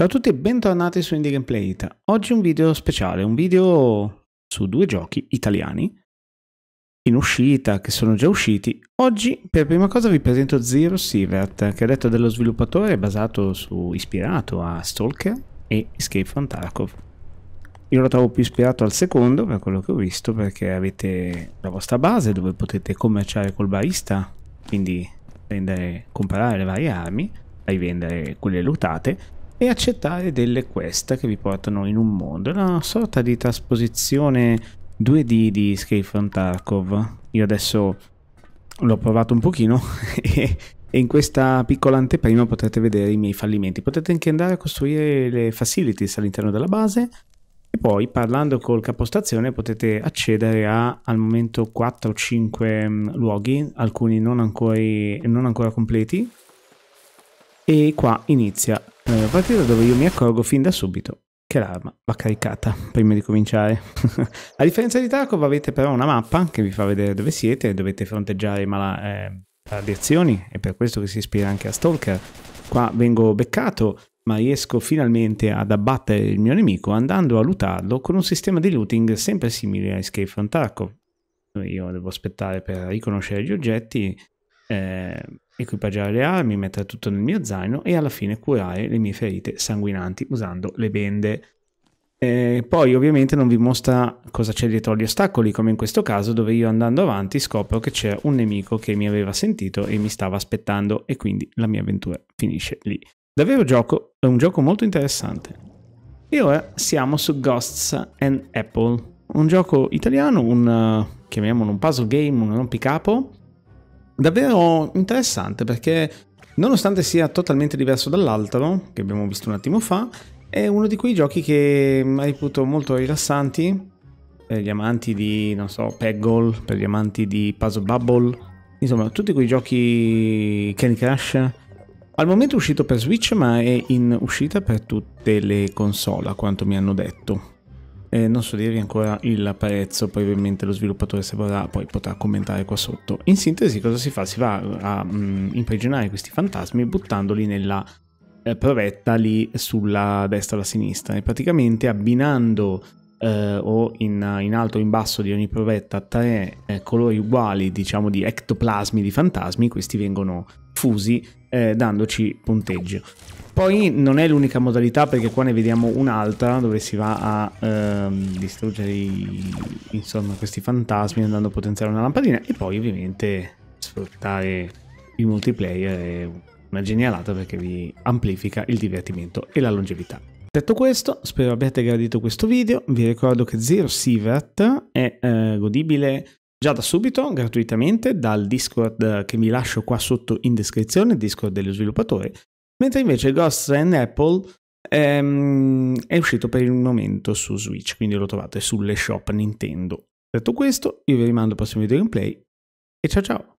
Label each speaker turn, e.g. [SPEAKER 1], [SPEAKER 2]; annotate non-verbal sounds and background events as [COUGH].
[SPEAKER 1] Ciao a tutti e bentornati su Indie Gameplay It. Oggi un video speciale, un video su due giochi italiani in uscita, che sono già usciti. Oggi per prima cosa vi presento Zero Sievert, che è detto dello sviluppatore basato su, ispirato a Stalker e Escape from Tarkov. Io lo trovo più ispirato al secondo, per quello che ho visto, perché avete la vostra base dove potete commerciare col barista, quindi prendere, comprare le varie armi, vendere quelle lootate e accettare delle quest che vi portano in un mondo, una sorta di trasposizione 2D di Escape from Tarkov. Io adesso l'ho provato un pochino [LAUGHS] e, e in questa piccola anteprima potrete vedere i miei fallimenti. Potete anche andare a costruire le facilities all'interno della base e poi parlando col capostazione potete accedere a al momento 4 o 5 luoghi, alcuni non ancora, non ancora completi, e qua inizia la eh, partita dove io mi accorgo fin da subito che l'arma va caricata prima di cominciare. [LAUGHS] a differenza di Tarkov avete però una mappa che vi fa vedere dove siete, dovete fronteggiare mala, eh, radiazioni, è per questo che si ispira anche a Stalker. Qua vengo beccato, ma riesco finalmente ad abbattere il mio nemico andando a lootarlo con un sistema di looting sempre simile a Escape from Tarkov. Io devo aspettare per riconoscere gli oggetti eh, equipaggiare le armi, mettere tutto nel mio zaino e alla fine curare le mie ferite sanguinanti usando le bende. Eh, poi ovviamente non vi mostra cosa c'è dietro agli ostacoli, come in questo caso dove io andando avanti scopro che c'è un nemico che mi aveva sentito e mi stava aspettando e quindi la mia avventura finisce lì. Davvero gioco, è un gioco molto interessante. E ora siamo su Ghosts and Apple, un gioco italiano, un, chiamiamolo un puzzle game, un rompicapo, davvero interessante perché nonostante sia totalmente diverso dall'altro, che abbiamo visto un attimo fa, è uno di quei giochi che ha riputo molto rilassanti per eh, gli amanti di, non so, Peggle, per gli amanti di Puzzle Bubble, insomma tutti quei giochi Candy Crush. Al momento è uscito per Switch ma è in uscita per tutte le console, a quanto mi hanno detto eh, non so dirvi ancora il prezzo, probabilmente lo sviluppatore se vorrà poi potrà commentare qua sotto. In sintesi cosa si fa? Si va a mh, mm, imprigionare questi fantasmi buttandoli nella eh, provetta lì sulla destra o la sinistra e praticamente abbinando eh, o in, in, alto o in basso di ogni provetta tre eh, colori uguali diciamo di ectoplasmi di fantasmi, questi vengono fusi eh, dandoci punteggio. Poi non è l'unica modalità perché qua ne vediamo un'altra dove si va a ehm, distruggere i, insomma, questi fantasmi andando a potenziare una lampadina e poi ovviamente sfruttare il multiplayer è una genialata perché vi amplifica il divertimento e la longevità. Detto questo, spero abbiate gradito questo video, vi ricordo che Zero Sievert è eh, godibile già da subito, gratuitamente, dal Discord eh, che vi lascio qua sotto in descrizione, Discord dello sviluppatore, mentre invece Ghost and Apple ehm, è uscito per il momento su Switch, quindi lo trovate sulle shop Nintendo. Detto questo, io vi rimando al prossimo video gameplay e ciao ciao!